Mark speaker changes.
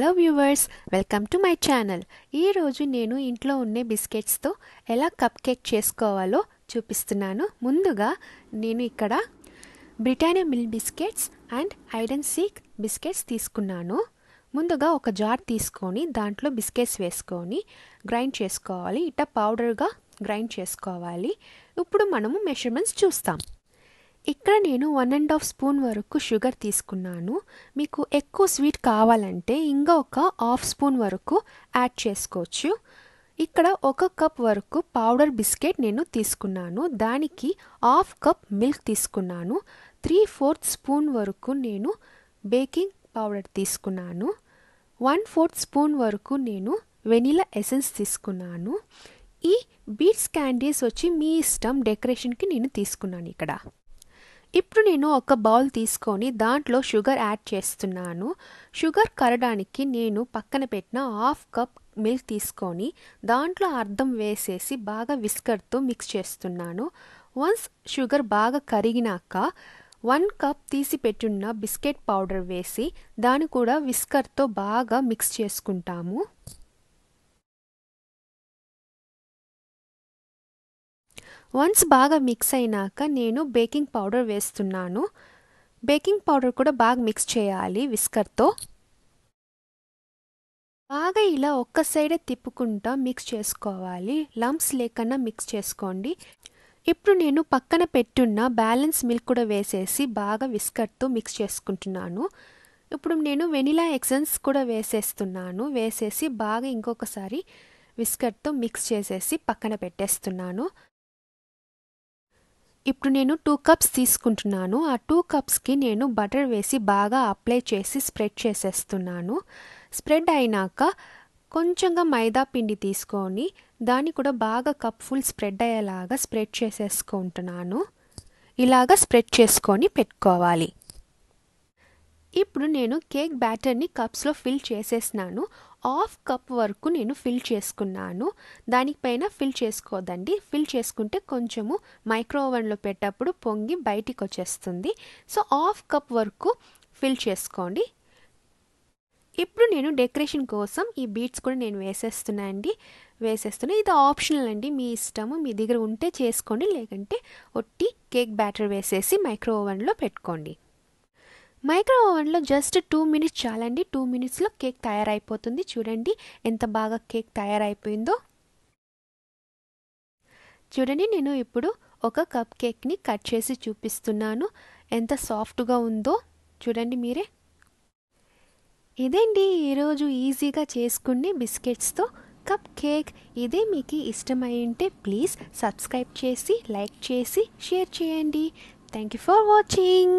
Speaker 1: hello viewers welcome to my channel ఈరోజు నేను ఇంట్లో ఉండే బిస్కెట్స్తో ఎలా కప్ కేక్ చేసుకోవాలో చూపిస్తున్నాను ముందుగా నేను ఇక్కడ Britannia milk biscuits and hide and seek biscuits తీసుకున్నాను ముందుగా ఒక జార్ తీసుకొని దాంట్లో బిస్కెట్స్ వేసుకొని గ్రైండ్ చేసుకోవాలి ఇట పౌడర్గా గ్రైండ్ చేసుకోవాలి ఇప్పుడు మనము మెషర్మెంట్స్ చూస్తాం ఇక్కడ నేను వన్ అండ్ హాఫ్ స్పూన్ వరకు షుగర్ తీసుకున్నాను మీకు ఎక్కువ స్వీట్ కావాలంటే ఇంకా ఒక హాఫ్ స్పూన్ వరకు యాడ్ చేసుకోవచ్చు ఇక్కడ ఒక కప్ వరకు పౌడర్ బిస్కెట్ నేను తీసుకున్నాను దానికి హాఫ్ కప్ మిల్క్ తీసుకున్నాను త్రీ ఫోర్త్ స్పూన్ వరకు నేను బేకింగ్ పౌడర్ తీసుకున్నాను వన్ ఫోర్త్ స్పూన్ వరకు నేను వెనిలా ఎసెన్స్ తీసుకున్నాను ఈ బీట్స్ క్యాండీస్ వచ్చి మీ ఇష్టం డెకరేషన్కి నేను తీసుకున్నాను ఇక్కడ ఇప్పుడు నేను ఒక బౌల్ తీసుకొని దాంట్లో షుగర్ యాడ్ చేస్తున్నాను షుగర్ కరడానికి నేను పక్కన పెట్టిన హాఫ్ కప్ మిల్క్ తీసుకొని దాంట్లో అర్థం వేసేసి బాగా విస్కర్తో మిక్స్ చేస్తున్నాను వన్స్ షుగర్ బాగా కరిగినాక వన్ కప్ తీసి పెట్టున్న బిస్కెట్ పౌడర్ వేసి దాన్ని కూడా విస్కర్తో బాగా మిక్స్ చేసుకుంటాము వన్స్ బాగా మిక్స్ అయినాక నేను బేకింగ్ పౌడర్ వేస్తున్నాను బేకింగ్ పౌడర్ కూడా బాగా మిక్స్ చేయాలి విస్కర్తో బాగా ఇలా ఒక్క సైడే తిప్పుకుంటా మిక్స్ చేసుకోవాలి లంప్స్ లేకుండా మిక్స్ చేసుకోండి ఇప్పుడు నేను పక్కన పెట్టున్న బ్యాలెన్స్ మిల్క్ కూడా వేసేసి బాగా విస్కర్తో మిక్స్ చేసుకుంటున్నాను ఇప్పుడు నేను వెనిలా ఎక్సెన్స్ కూడా వేసేస్తున్నాను వేసేసి బాగా ఇంకొకసారి విస్కర్తో మిక్స్ చేసేసి పక్కన పెట్టేస్తున్నాను ఇప్పుడు నేను టూ కప్స్ తీసుకుంటున్నాను ఆ టూ కప్స్కి నేను బటర్ వేసి బాగా అప్లై చేసి స్ప్రెడ్ చేసేస్తున్నాను స్ప్రెడ్ అయినాక కొంచెంగా మైదా పిండి తీసుకొని దాన్ని కూడా బాగా కప్ ఫుల్ స్ప్రెడ్ అయ్యేలాగా స్ప్రెడ్ చేసేసుకుంటున్నాను ఇలాగా స్ప్రెడ్ చేసుకొని పెట్టుకోవాలి ఇప్పుడు నేను కేక్ బ్యాటర్ని కప్స్లో ఫిల్ చేసేసినాను హాఫ్ కప్ వరకు నేను ఫిల్ చేసుకున్నాను దానిపైన ఫిల్ చేసుకోదండి ఫిల్ చేసుకుంటే కొంచెము మైక్రో ఓవెన్లో పెట్టేటప్పుడు పొంగి బయటికి వచ్చేస్తుంది సో హాఫ్ కప్ వరకు ఫిల్ చేసుకోండి ఇప్పుడు నేను డెకరేషన్ కోసం ఈ బీట్స్ కూడా నేను వేసేస్తున్నా అండి వేసేస్తున్నా ఇది ఆప్షనల్ అండి మీ ఇష్టము మీ దగ్గర ఉంటే చేసుకోండి లేకంటే ఒట్టి కేక్ బ్యాటర్ వేసేసి మైక్రో ఓవెన్లో పెట్టుకోండి మైక్రో ఓవెన్లో జస్ట్ టూ మినిట్స్ చాలండి టూ మినిట్స్లో కేక్ తయారైపోతుంది చూడండి ఎంత బాగా కేక్ తయారైపోయిందో చూడండి నేను ఇప్పుడు ఒక కప్ కేక్ని కట్ చేసి చూపిస్తున్నాను ఎంత సాఫ్ట్గా ఉందో చూడండి మీరే ఇదేండి ఈరోజు ఈజీగా చేసుకునే బిస్కెట్స్తో కప్ కేక్ ఇదే మీకు ఇష్టమైంటే ప్లీజ్ సబ్స్క్రైబ్ చేసి లైక్ చేసి షేర్ చేయండి థ్యాంక్ యూ ఫర్ వాచింగ్